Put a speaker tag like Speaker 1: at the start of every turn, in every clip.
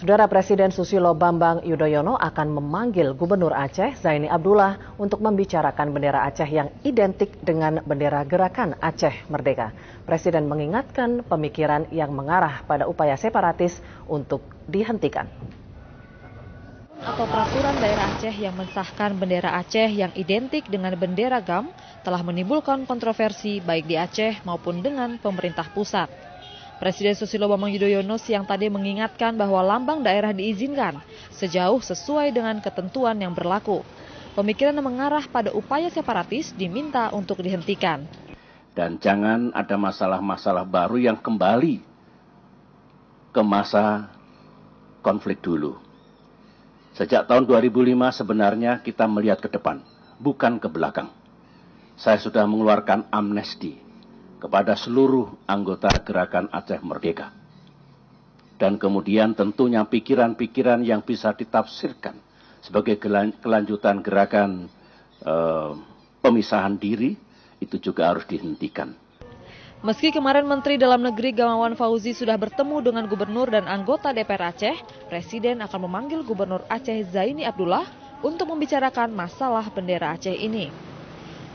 Speaker 1: Saudara Presiden Susilo Bambang Yudhoyono akan memanggil Gubernur Aceh Zaini Abdullah untuk membicarakan bendera Aceh yang identik dengan bendera gerakan Aceh Merdeka. Presiden mengingatkan pemikiran yang mengarah pada upaya separatis untuk dihentikan
Speaker 2: atau peraturan daerah Aceh yang mensahkan bendera Aceh yang identik dengan bendera GAM telah menimbulkan kontroversi baik di Aceh maupun dengan pemerintah pusat. Presiden Susilo Bambang Yudhoyono siang tadi mengingatkan bahwa lambang daerah diizinkan sejauh sesuai dengan ketentuan yang berlaku. Pemikiran mengarah pada upaya separatis diminta untuk dihentikan.
Speaker 3: Dan jangan ada masalah-masalah baru yang kembali ke masa konflik dulu. Sejak tahun 2005 sebenarnya kita melihat ke depan, bukan ke belakang. Saya sudah mengeluarkan amnesti kepada seluruh anggota gerakan Aceh Merdeka. Dan kemudian tentunya pikiran-pikiran yang bisa ditafsirkan sebagai kelanjutan gerakan e, pemisahan diri itu juga harus dihentikan.
Speaker 2: Meski kemarin Menteri Dalam Negeri Gamawan Fauzi sudah bertemu dengan gubernur dan anggota DPR Aceh, Presiden akan memanggil Gubernur Aceh Zaini Abdullah untuk membicarakan masalah bendera Aceh ini.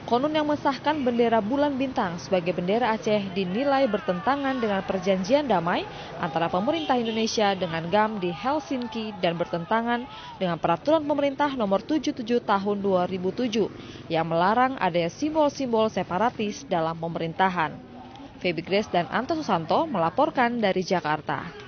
Speaker 2: Konun yang mesahkan bendera bulan bintang sebagai bendera Aceh dinilai bertentangan dengan perjanjian damai antara pemerintah Indonesia dengan GAM di Helsinki dan bertentangan dengan peraturan pemerintah nomor 77 tahun 2007 yang melarang adanya simbol-simbol separatis dalam pemerintahan. Febi Grace dan Anto Susanto melaporkan dari Jakarta.